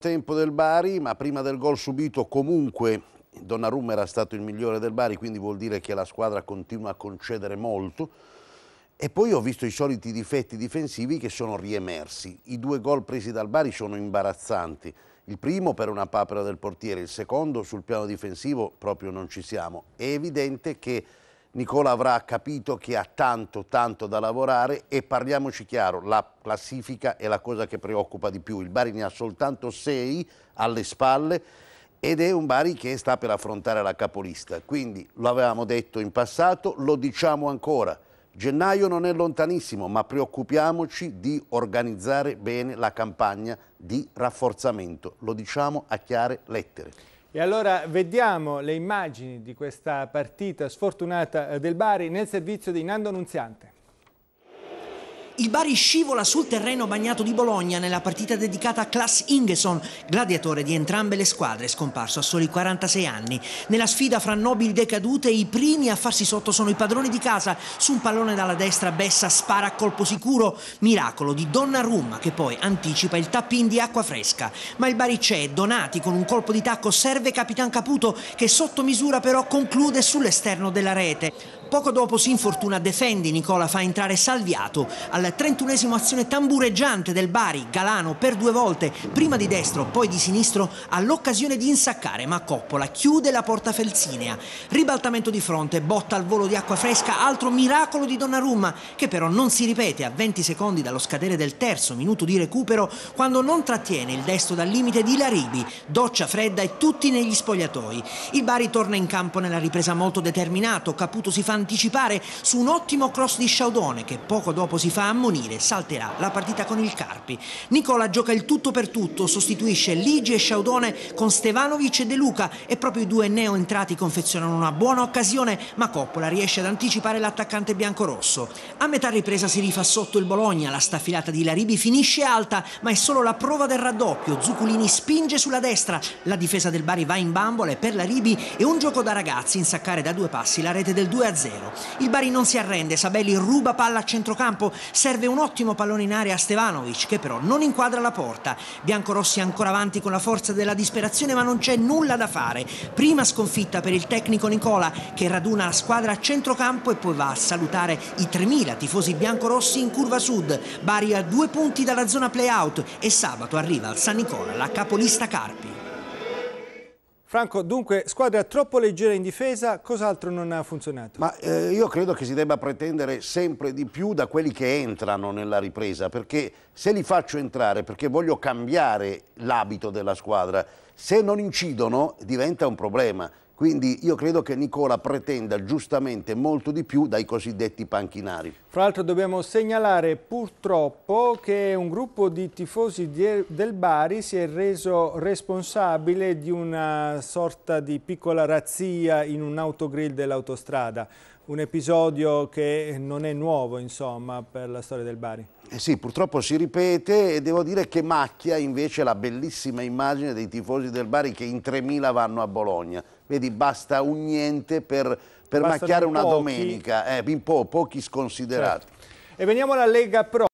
tempo del Bari, ma prima del gol subito comunque Donnarumma era stato il migliore del Bari, quindi vuol dire che la squadra continua a concedere molto. E poi ho visto i soliti difetti difensivi che sono riemersi. I due gol presi dal Bari sono imbarazzanti. Il primo per una papera del portiere, il secondo sul piano difensivo proprio non ci siamo. È evidente che Nicola avrà capito che ha tanto, tanto da lavorare e parliamoci chiaro, la classifica è la cosa che preoccupa di più. Il Bari ne ha soltanto sei alle spalle ed è un Bari che sta per affrontare la capolista. Quindi lo avevamo detto in passato, lo diciamo ancora. Gennaio non è lontanissimo, ma preoccupiamoci di organizzare bene la campagna di rafforzamento. Lo diciamo a chiare lettere. E allora vediamo le immagini di questa partita sfortunata eh, del Bari nel servizio di Nando Nunziante. Il Bari scivola sul terreno bagnato di Bologna nella partita dedicata a Klaas Ingeson, gladiatore di entrambe le squadre, scomparso a soli 46 anni. Nella sfida fra nobili decadute, i primi a farsi sotto sono i padroni di casa. Su un pallone dalla destra Bessa spara a colpo sicuro, miracolo di Donnarumma che poi anticipa il tappin di acqua fresca. Ma il Bari c'è, Donati con un colpo di tacco serve Capitan Caputo che sotto misura però conclude sull'esterno della rete. Poco dopo si infortuna Defendi, Nicola fa entrare Salviato. Al 31 esimo azione tambureggiante del Bari, Galano per due volte, prima di destro, poi di sinistro, ha l'occasione di insaccare, ma Coppola chiude la porta felsinea. Ribaltamento di fronte, botta al volo di acqua fresca, altro miracolo di Donnarumma, che però non si ripete a 20 secondi dallo scadere del terzo minuto di recupero, quando non trattiene il destro dal limite di Laribi, doccia fredda e tutti negli spogliatoi. Il Bari torna in campo nella ripresa molto determinato, Caputo si fa anticipare su un ottimo cross di Sciaudone che poco dopo si fa ammonire, salterà la partita con il Carpi. Nicola gioca il tutto per tutto, sostituisce Ligi e Sciaudone con Stevanovic e De Luca e proprio i due neo entrati confezionano una buona occasione ma Coppola riesce ad anticipare l'attaccante biancorosso. A metà ripresa si rifà sotto il Bologna, la staffilata di Laribi finisce alta ma è solo la prova del raddoppio, Zuculini spinge sulla destra, la difesa del Bari va in bambole per Laribi e un gioco da ragazzi insaccare da due passi la rete del 2-0. 1-0. Il Bari non si arrende, Sabelli ruba palla a centrocampo, serve un ottimo pallone in area a Stevanovic che però non inquadra la porta. Biancorossi ancora avanti con la forza della disperazione ma non c'è nulla da fare. Prima sconfitta per il tecnico Nicola che raduna la squadra a centrocampo e poi va a salutare i 3.000 tifosi biancorossi in curva sud. Bari a due punti dalla zona play-out e sabato arriva al San Nicola la capolista Carpi. Franco, dunque, squadra troppo leggera in difesa, cos'altro non ha funzionato? Ma eh, io credo che si debba pretendere sempre di più da quelli che entrano nella ripresa, perché se li faccio entrare perché voglio cambiare l'abito della squadra, se non incidono diventa un problema. Quindi io credo che Nicola pretenda giustamente molto di più dai cosiddetti panchinari. Fra l'altro dobbiamo segnalare purtroppo che un gruppo di tifosi del Bari si è reso responsabile di una sorta di piccola razzia in un autogrill dell'autostrada. Un episodio che non è nuovo insomma per la storia del Bari. Eh sì, purtroppo si ripete e devo dire che macchia invece la bellissima immagine dei tifosi del Bari che in 3.000 vanno a Bologna. Vedi, basta un niente per, per macchiare una pochi. domenica, eh, po', pochi sconsiderati. Certo. E veniamo alla Lega Pro.